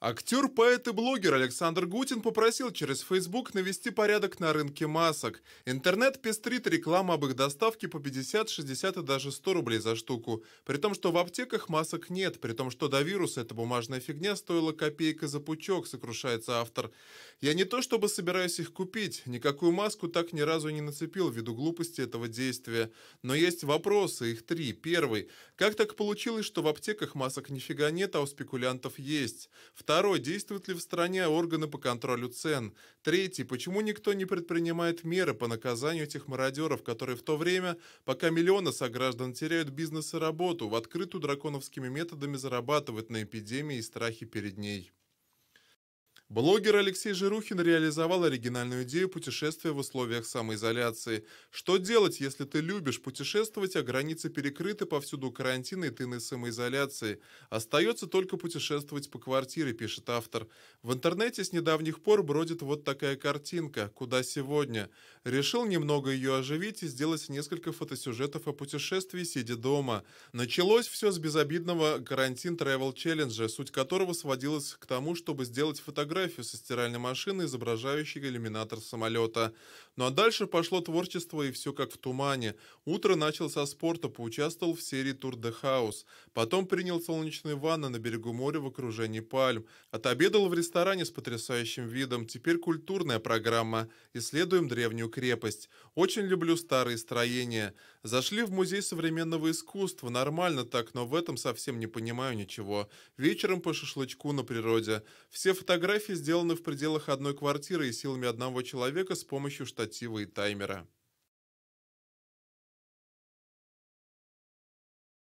Актер, поэт и блогер Александр Гутин попросил через Facebook навести порядок на рынке масок. Интернет пестрит реклама об их доставке по 50, 60 и даже 100 рублей за штуку. При том, что в аптеках масок нет, при том, что до вируса эта бумажная фигня стоила копейка за пучок, сокрушается автор. Я не то чтобы собираюсь их купить, никакую маску так ни разу не нацепил ввиду глупости этого действия. Но есть вопросы, их три. Первый. Как так получилось, что в аптеках масок нифига нет, а у спекулянтов есть? Второй, действуют ли в стране органы по контролю цен? Третий, почему никто не предпринимает меры по наказанию этих мародеров, которые в то время, пока миллионы сограждан теряют бизнес и работу, в открытую драконовскими методами зарабатывают на эпидемии и страхе перед ней? Блогер Алексей Жирухин реализовал оригинальную идею путешествия в условиях самоизоляции. Что делать, если ты любишь путешествовать, а границы перекрыты, повсюду карантин и ты на самоизоляции? Остается только путешествовать по квартире, пишет автор. В интернете с недавних пор бродит вот такая картинка «Куда сегодня?». Решил немного ее оживить и сделать несколько фотосюжетов о путешествии, сидя дома. Началось все с безобидного карантин travel челленджа суть которого сводилась к тому, чтобы сделать фотографию фотографию со стиральной машины, изображающей иллюминатор самолета. Ну а дальше пошло творчество и все как в тумане. Утро начал со спорта, поучаствовал в серии Тур де Хаус. Потом принял солнечные ванны на берегу моря в окружении пальм. Отобедал в ресторане с потрясающим видом. Теперь культурная программа. Исследуем древнюю крепость. Очень люблю старые строения. Зашли в музей современного искусства. Нормально так, но в этом совсем не понимаю ничего. Вечером по шашлычку на природе. Все фотографии Фотографии сделаны в пределах одной квартиры и силами одного человека с помощью штатива и таймера.